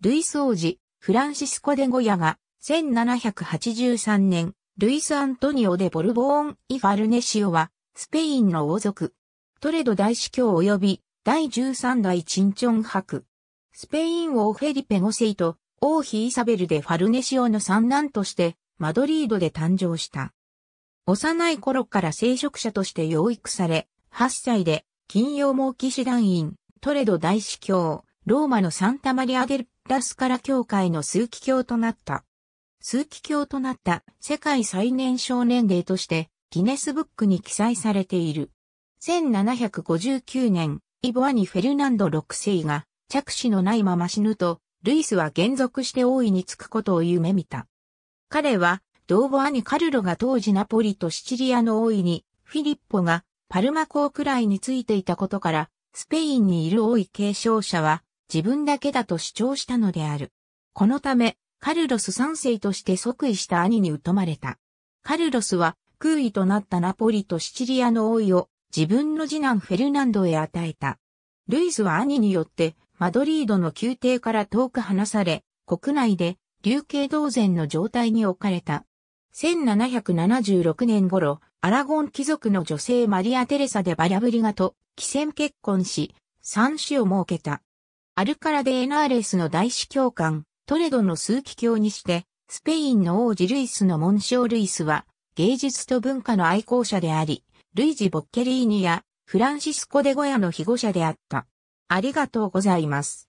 ルイス王子、フランシスコ・デ・ゴヤが、1783年、ルイス・アントニオ・デ・ボルボーン・イ・ファルネシオは、スペインの王族。トレド大司教及び、第13代チンチョン博。スペイン王フェリペ5世と、王妃イサベル・デ・ファルネシオの三男として、マドリードで誕生した。幼い頃から聖職者として養育され、8歳で、金曜猛騎士団員、トレド大司教、ローマのサンタマリア・デルラスカラ教会の数奇教となった。数奇教となった世界最年少年齢としてギネスブックに記載されている。1759年、イボアニ・フェルナンド6世が着手のないまま死ぬと、ルイスは減俗して大いにつくことを夢見た。彼は、同母兄カルロが当時ナポリとシチリアの大いに、フィリッポがパルマ公くらいについていたことから、スペインにいる王位継承者は、自分だけだと主張したのである。このため、カルロス3世として即位した兄に疎まれた。カルロスは空位となったナポリとシチリアの王位を自分の次男フェルナンドへ与えた。ルイスは兄によってマドリードの宮廷から遠く離され、国内で流刑同然の状態に置かれた。1776年頃、アラゴン貴族の女性マリア・テレサでバラブリガと、寄戦結婚し、三子を設けた。アルカラデ・エナーレスの大司教官、トレドの枢機卿にして、スペインの王子ルイスの紋章ルイスは、芸術と文化の愛好者であり、ルイジ・ボッケリーニやフランシスコ・デ・ゴヤの庇護者であった。ありがとうございます。